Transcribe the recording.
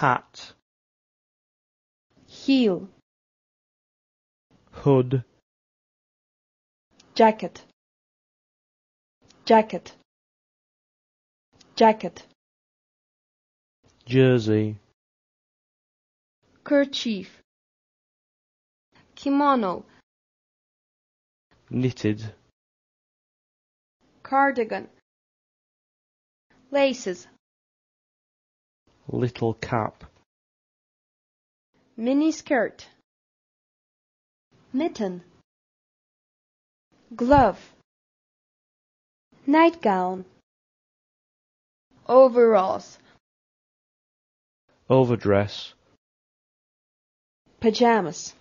hat heel hood jacket jacket jacket jersey kerchief kimono knitted cardigan laces little cap. Mini skirt. Mitten. Glove. Nightgown. Overalls. Overdress. Pajamas.